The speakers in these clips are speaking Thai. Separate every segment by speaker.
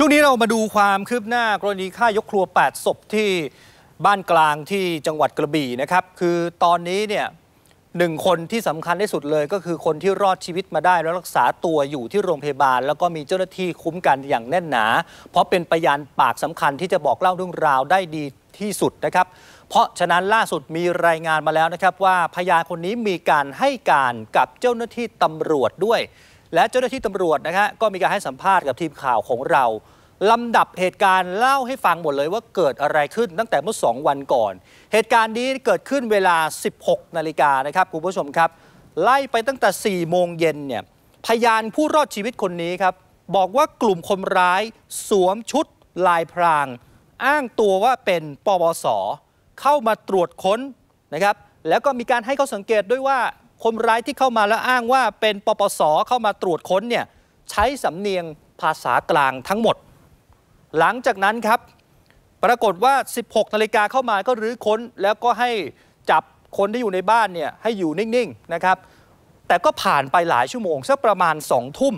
Speaker 1: ช่วงนี้เรามาดูความคืบหน้ากรณีฆ่ายกครัว 8 ศพที่บ้านกลางที่จังหวัดกระบี่นะครับ คือตอนนี้เนี่ยหนึ่งคนที่สำคัญที่สุดเลย ก็คือคนที่รอดชีวิตมาได้ แล้วรักษาตัวอยู่ที่โรงพยาบาล แล้วก็มีเจ้าหน้าที่คุ้มกันอย่างแน่นหนา เพราะเป็นพยานปากสำคัญที่จะบอกเล่าเรื่องราวได้ดีที่สุดนะครับ เพราะฉะนั้นล่าสุดมีรายงานมาแล้วนะครับ ว่าพยานคนนี้มีการให้การกับเจ้าหน้าที่ตำรวจด้วยและเจ้าหน้าที่ตำรวจนะฮะก็มีการให้สัมภาษณ์กับทีมข่าวของเราลำดับเหตุการณ์เล่าให้ฟังหมดเลยว่าเกิดอะไรขึ้นตั้งแต่เมื่อ 2 วันก่อน เหตุการณ์นี้เกิดขึ้นเวลา 16นาฬิกานะครับ คุณผู้ชมครับ ไล่ไปตั้งแต่ 4 โมงเย็นเนี่ยพยานผู้รอดชีวิตคนนี้ครับบอกว่ากลุ่มคนร้าย สวมชุด ลายพราง อ้างตัวว่าเป็นปปสเข้ามาตรวจค้นนะครับแล้วก็มีการให้เขาสังเกตด้วยว่าคนร้ายที่เข้ามาแล้วอ้างว่าเป็นปปสเข้ามาตรวจค้นเนี่ยใช้สำเนียงภาษากลางทั้งหมด หลังจากนั้นครับ ปรากฏว่า 16 นาฬิกาเข้ามาก็รื้อค้นแล้วก็ให้จับคนที่อยู่ในบ้านเนี่ยให้อยู่นิ่งๆนะครับ แต่ก็ผ่านไปหลายชั่วโมงสักประมาณสองทุ่ม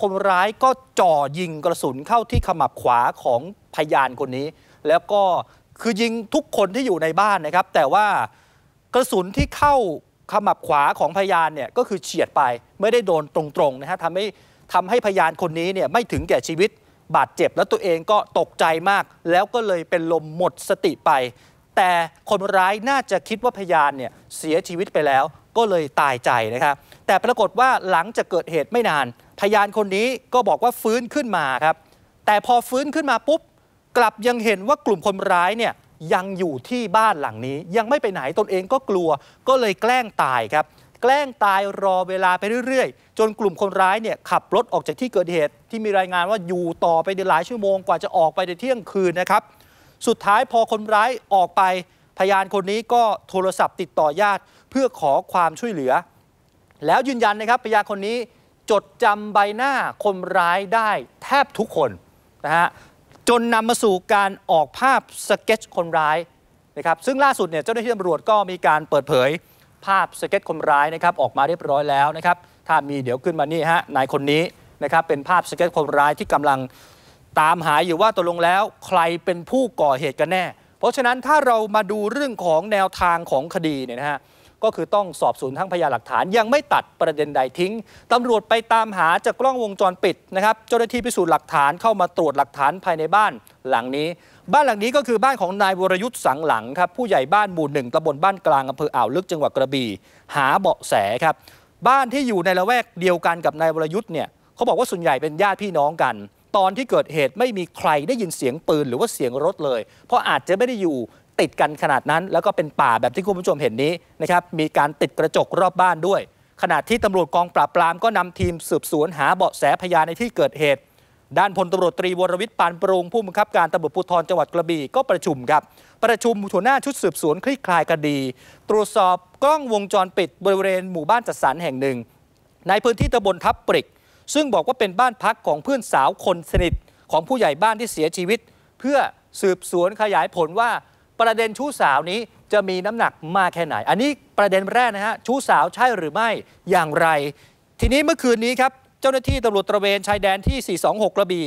Speaker 1: คนร้ายก็จ่อยิงกระสุนเข้าที่ขมับขวาของพยานคนนี้ แล้วก็คือยิงทุกคนที่อยู่ในบ้านนะครับ แต่ว่ากระสุนที่เข้าขมับขวาของพยานเนี่ยก็คือเฉียดไป ไม่ได้โดนตรงๆนะฮะทำให้ทำให้พยานคนนี้เนี่ยไม่ถึงแก่ชีวิตบาดเจ็บ แล้วตัวเองก็ตกใจมาก แล้วก็เลยเป็นลมหมดสติไป แต่คนร้ายน่าจะคิดว่าพยานเนี่ยเสียชีวิตไปแล้วก็เลยตายใจนะครับแต่ปรากฏว่าหลังจากเกิดเหตุไม่นานพยานคนนี้ก็บอกว่าฟื้นขึ้นมาครับแต่พอฟื้นขึ้นมาปุ๊บกลับยังเห็นว่ากลุ่มคนร้ายเนี่ยยังอยู่ที่บ้านหลังนี้ ยังไม่ไปไหนตนเองก็กลัว ก็เลยแกล้งตายครับ แกล้งตายรอเวลาไปเรื่อยๆ จนกลุ่มคนร้ายเนี่ย ขับรถ ออกจากที่เกิดเหตุที่มีรายงานว่าอยู่ต่อไปในหลายชั่วโมงกว่าจะออกไปในเที่ยงคืนนะครับ สุดท้ายพอคนร้ายออกไปพยานคนนี้ก็โทรศัพท์ติดต่อญาติเพื่อขอความช่วยเหลือ แล้วยืนยันนะครับพยานคนนี้จดจำใบหน้าคนร้ายได้แทบทุกคนนะฮะจนนำมาสู่การออกภาพสเก็ตคนร้ายนะครับซึ่งล่าสุดเนี่ยเจ้าหน้าที่ตำรวจก็มีการเปิดเผยภาพสเก็ตคนร้ายนะครับ ออกมาเรียบร้อยแล้วนะครับถ้ามีเดี๋ยวขึ้นมานี่ฮะนายคนนี้นะครับเป็นภาพสเก็ตคนร้ายที่กำลัง ตามหาอยู่ว่าตกลงแล้วใครเป็นผู้ก่อเหตุกันแน่ เพราะฉะนั้นถ้าเรามาดูเรื่องของแนวทางของคดีเนี่ยนะฮะก็คือต้องสอบสวนทั้งพยานหลักฐานยังไม่ตัดประเด็นใดทิ้ง ตำรวจไปตามหาจากกล้องวงจรปิดนะครับ เจ้าหน้าที่พิสูจน์หลักฐานเข้ามาตรวจหลักฐานภายในบ้าน หลังนี้ บ้านหลังนี้ก็คือบ้านของนายวรยุทธ์สังหลังครับผู้ใหญ่บ้านหมู่หนึ่งตำบลบ้านกลางอำเภออ่าวลึกจังหวัดกระบี่หาเบาะแสครับบ้านที่อยู่ในละแวกเดียวกันกับนายวรยุทธ์เนี่ยเขาบอกว่าส่วนใหญ่เป็นญาติพี่น้องกัน ตอนที่เกิดเหตุไม่มีใครได้ยินเสียงปืนหรือว่าเสียงรถเลย เพราะอาจจะไม่ได้อยู่ติดกันขนาดนั้นแล้วก็เป็นป่าแบบที่คุณผู้ชมเห็นนี้นะครับ มีการติดกระจกรอบบ้านด้วย ขณะที่ตำรวจกองปราบปรามก็นำทีมสืบสวนหาเบาะแสพยานในที่เกิดเหตุ ด้านพลตำรวจตรีวรวิทย์ปานปรุงผู้บังคับการตำรวจภูธรจังหวัดกระบี่ก็ประชุมครับ ประชุมหัวหน้าชุดสืบสวนคลี่คลายคดี ตรวจสอบกล้องวงจรปิดบริเวณหมู่บ้านจัดสรรแห่งหนึ่ง ในพื้นที่ตำบลทับปริก ซึ่งบอกว่าเป็นบ้านพักของเพื่อนสาวคนสนิทของผู้ใหญ่บ้านที่เสียชีวิต เพื่อสืบสวนขยายผลว่าประเด็นชู้สาวนี้จะมีน้ำหนักมากแค่ไหน อันนี้ประเด็นแรกนะฮะ ชู้สาวใช่หรือไม่ อย่างไร ทีนี้เมื่อคืนนี้ครับ เจ้าหน้าที่ตำรวจตระเวนชายแดนที่ 426 กระบี่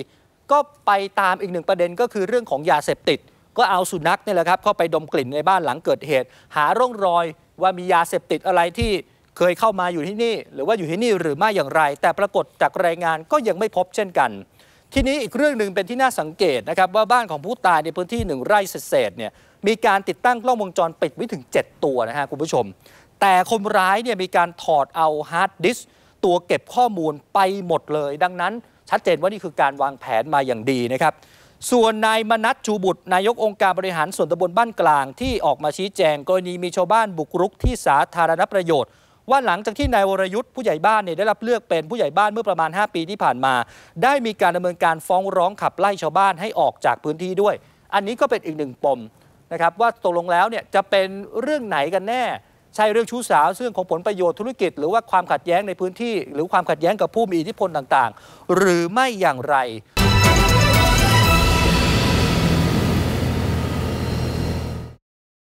Speaker 1: ก็ไปตามอีกหนึ่งประเด็นก็คือเรื่องของยาเสพติด ก็เอาสุนัขนี่แหละครับเข้าไปดมกลิ่นในบ้านหลังเกิดเหตุ หาร่องรอยว่ามียาเสพติดอะไรที่เคยเข้ามาอยู่ที่นี่ หรือว่าอยู่ที่นี่หรือไม่อย่างไร แต่ปรากฏจากรายงานก็ยังไม่พบเช่นกันทีนี้อีกเรื่องหนึ่งเป็นที่น่าสังเกตนะครับว่าบ้านของผู้ตายในพื้นที่หนึ่งไร่เศษเนี่ยมีการติดตั้งกล้องวงจรปิดไว้ถึง 7 ตัวนะฮะคุณผู้ชม แต่คนร้ายเนี่ยมีการถอดเอาฮาร์ดดิสตัวเก็บข้อมูลไปหมดเลยดังนั้นชัดเจนว่านี่คือการวางแผนมาอย่างดีนะครับ ส่วนนายมนัทชูบุตรนายกองค์การบริหารส่วนตำบลบ้านกลาง ที่ออกมาชี้แจงกรณีมีชาวบ้านบุกรุกที่สาธารณประโยชน์ว่าหลังจากที่นายวรยุทธ์ผู้ใหญ่บ้านเนี่ยได้รับเลือกเป็นผู้ใหญ่บ้านเมื่อประมาณ 5 ปีที่ผ่านมา ได้มีการดำเนินการฟ้องร้องขับไล่ชาวบ้านให้ออกจากพื้นที่ด้วย อันนี้ก็เป็นอีกหนึ่งปมนะครับว่าตกลงแล้วเนี่ยจะเป็นเรื่องไหนกันแน่ ใช่เรื่องชู้สาวซึ่งของผลประโยชน์ธุรกิจหรือว่าความขัดแย้งในพื้นที่ หรือความขัดแย้งกับผู้มีอิทธิพลต่างๆ หรือไม่อย่างไร